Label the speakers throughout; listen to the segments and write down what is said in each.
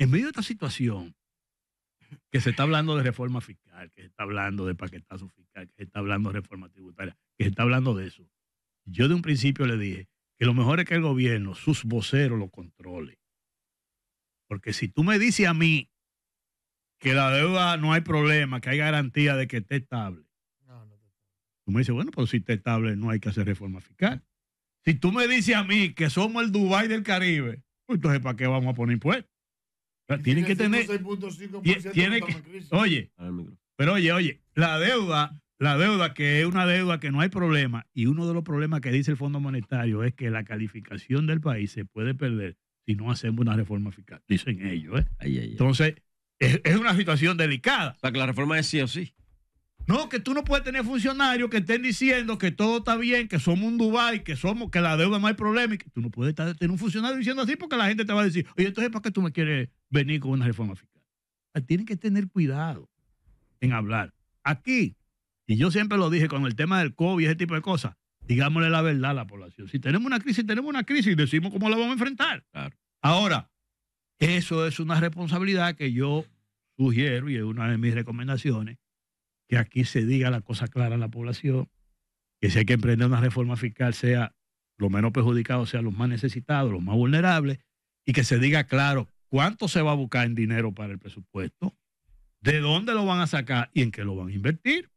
Speaker 1: En medio de esta situación, que se está hablando de reforma fiscal, que se está hablando de paquetazo fiscal, que se está hablando de reforma tributaria, que se está hablando de eso, yo de un principio le dije que lo mejor es que el gobierno, sus voceros, lo controle. Porque si tú me dices a mí que la deuda no hay problema, que hay garantía de que esté estable, tú me dices, bueno, pero si está estable no hay que hacer reforma fiscal. Si tú me dices a mí que somos el Dubái del Caribe, pues entonces ¿para qué vamos a poner impuestos? Tienen que tener.
Speaker 2: Tiene que, oye,
Speaker 1: pero oye, oye, la deuda, la deuda que es una deuda que no hay problema, y uno de los problemas que dice el Fondo Monetario es que la calificación del país se puede perder si no hacemos una reforma fiscal. Dicen ellos, ¿eh? Entonces, es, una situación delicada. O que la reforma es sí o sí. No, que tú no puedes tener funcionarios que estén diciendo que todo está bien, que somos un Dubai, que somos, que la deuda no hay problema. Y que tú no puedes tener un funcionario diciendo así porque la gente te va a decir, oye, entonces, ¿para qué tú me quieres venir con una reforma fiscal? Ah, tienen que tener cuidado en hablar. Aquí, y yo siempre lo dije con el tema del COVID y ese tipo de cosas, digámosle la verdad a la población. Si tenemos una crisis, tenemos una crisis y decimos cómo la vamos a enfrentar. Ahora, eso es una responsabilidad que yo sugiero y es una de mis recomendaciones que aquí se diga la cosa clara a la población, que si hay que emprender una reforma fiscal sea lo menos perjudicado, sea los más necesitados, los más vulnerables, y que se diga claro cuánto se va a buscar en dinero para el presupuesto, de dónde lo van a sacar y en qué lo van a invertir.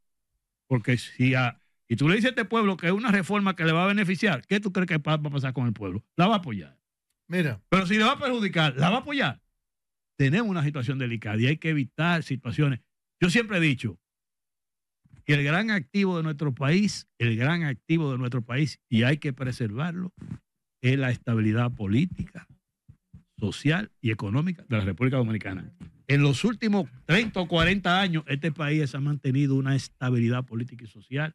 Speaker 1: Porque si a, y tú le dices a este pueblo que es una reforma que le va a beneficiar, ¿qué tú crees que va a pasar con el pueblo? La va a apoyar. Mira. Pero si le va a perjudicar, la va a apoyar. Tenemos una situación delicada y hay que evitar situaciones. Yo siempre he dicho, y el gran activo de nuestro país, el gran activo de nuestro país, y hay que preservarlo, es la estabilidad política, social y económica de la República Dominicana. En los últimos 30 o 40 años, este país ha mantenido una estabilidad política y social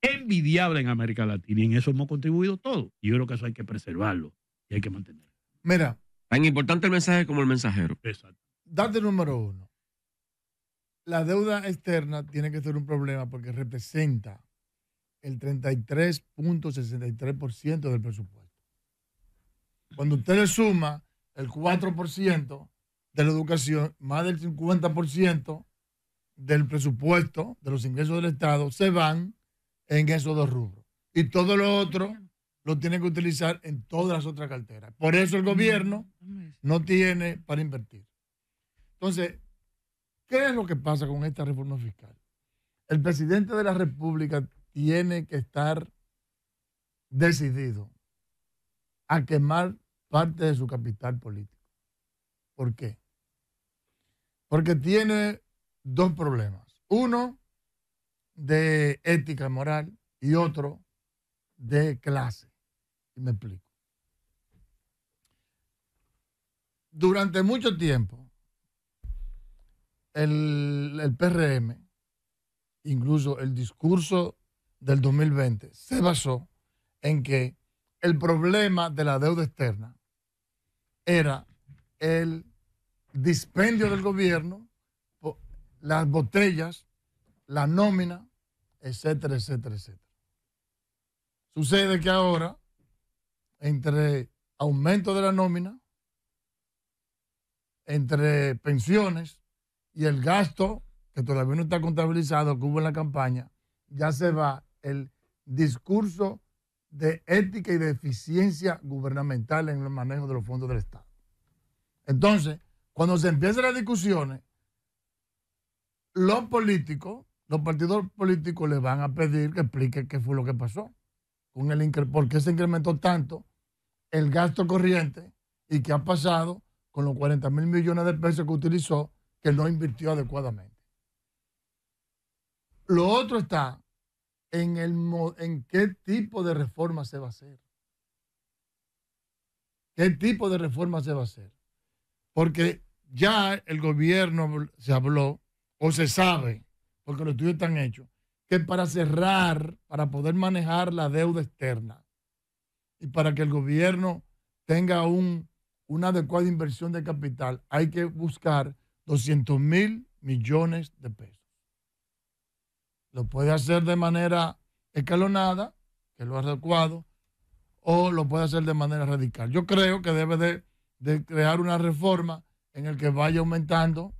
Speaker 1: envidiable en América Latina y en eso hemos contribuido todos. Y yo creo que eso hay que preservarlo y hay que mantenerlo. Mira. Tan importante el mensaje como el mensajero.
Speaker 2: Exacto. Date número uno la deuda externa tiene que ser un problema porque representa el 33.63% del presupuesto. Cuando usted le suma el 4% de la educación, más del 50% del presupuesto de los ingresos del Estado se van en esos dos rubros. Y todo lo otro lo tiene que utilizar en todas las otras carteras. Por eso el gobierno no tiene para invertir. Entonces, ¿Qué es lo que pasa con esta reforma fiscal? El presidente de la República tiene que estar decidido a quemar parte de su capital político. ¿Por qué? Porque tiene dos problemas. Uno de ética moral y otro de clase. Y me explico. Durante mucho tiempo, el, el PRM, incluso el discurso del 2020, se basó en que el problema de la deuda externa era el dispendio del gobierno, las botellas, la nómina, etcétera, etcétera, etcétera. Sucede que ahora, entre aumento de la nómina, entre pensiones, y el gasto que todavía no está contabilizado que hubo en la campaña, ya se va el discurso de ética y de eficiencia gubernamental en el manejo de los fondos del Estado. Entonces, cuando se empiezan las discusiones, los políticos, los partidos políticos le van a pedir que explique qué fue lo que pasó, con el por qué se incrementó tanto el gasto corriente y qué ha pasado con los 40 mil millones de pesos que utilizó que no invirtió adecuadamente. Lo otro está en, el, en qué tipo de reforma se va a hacer. ¿Qué tipo de reforma se va a hacer? Porque ya el gobierno se habló o se sabe, porque los estudios están hechos, que para cerrar, para poder manejar la deuda externa y para que el gobierno tenga una adecuada inversión de capital, hay que buscar 200 mil millones de pesos. Lo puede hacer de manera escalonada, que es lo adecuado, o lo puede hacer de manera radical. Yo creo que debe de, crear una reforma en el que vaya aumentando,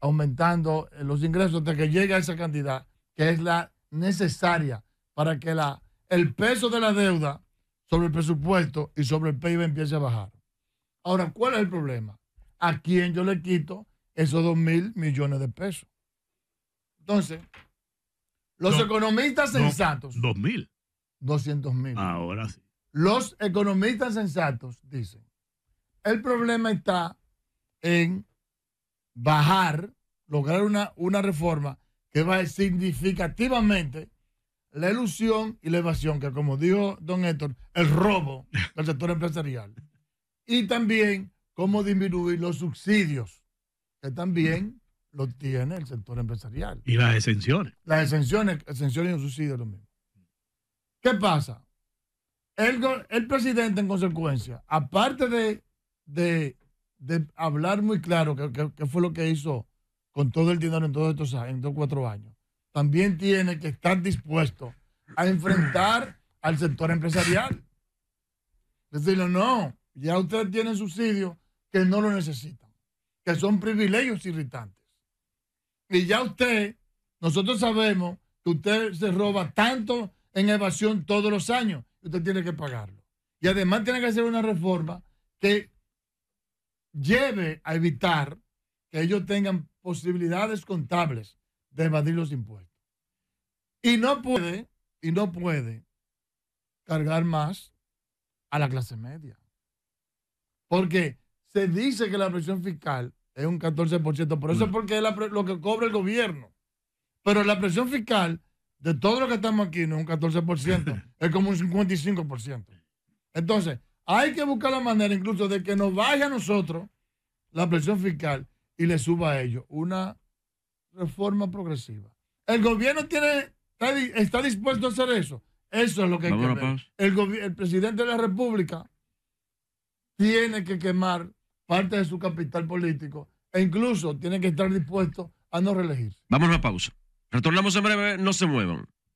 Speaker 2: aumentando eh, los ingresos hasta que llegue a esa cantidad, que es la necesaria para que la, el peso de la deuda sobre el presupuesto y sobre el PIB empiece a bajar. Ahora, ¿cuál es el problema? a quién yo le quito esos dos mil millones de pesos. Entonces, los economistas sensatos. dos mil. 200 mil.
Speaker 1: Ahora sí.
Speaker 2: Los economistas sensatos dicen, el problema está en bajar, lograr una, una reforma que baje significativamente la ilusión y la evasión, que como dijo don Héctor, el robo del sector empresarial. Y también cómo disminuir los subsidios, que también lo tiene el sector empresarial.
Speaker 1: Y las exenciones.
Speaker 2: Las exenciones, exenciones y subsidios lo mismo. ¿Qué pasa? El, el presidente, en consecuencia, aparte de, hablar muy claro qué fue lo que hizo con todo el dinero en todos estos en cuatro años, también tiene que estar dispuesto a enfrentar al sector empresarial. Decirle, no, ya ustedes tienen subsidios que no lo necesitan, que son privilegios irritantes. Y ya usted, nosotros sabemos que usted se roba tanto en evasión todos los años, usted tiene que pagarlo. Y además tiene que hacer una reforma que lleve a evitar que ellos tengan posibilidades contables de evadir los impuestos. Y no puede, y no puede cargar más a la clase media. Porque se dice que la presión fiscal es un 14%, por eso es mm. porque es lo que cobra el gobierno. Pero la presión fiscal de todo lo que estamos aquí no es un 14%, es como un 55%. Entonces, hay que buscar la manera incluso de que nos vaya a nosotros la presión fiscal y le suba a ellos una reforma progresiva. El gobierno tiene está, dispuesto a hacer eso. Eso es lo que hay que ver. el presidente de la República tiene que quemar parte de su capital político e incluso tiene que estar dispuesto a no reelegirse.
Speaker 1: Vamos a una pausa. Retornamos en breve, no se muevan.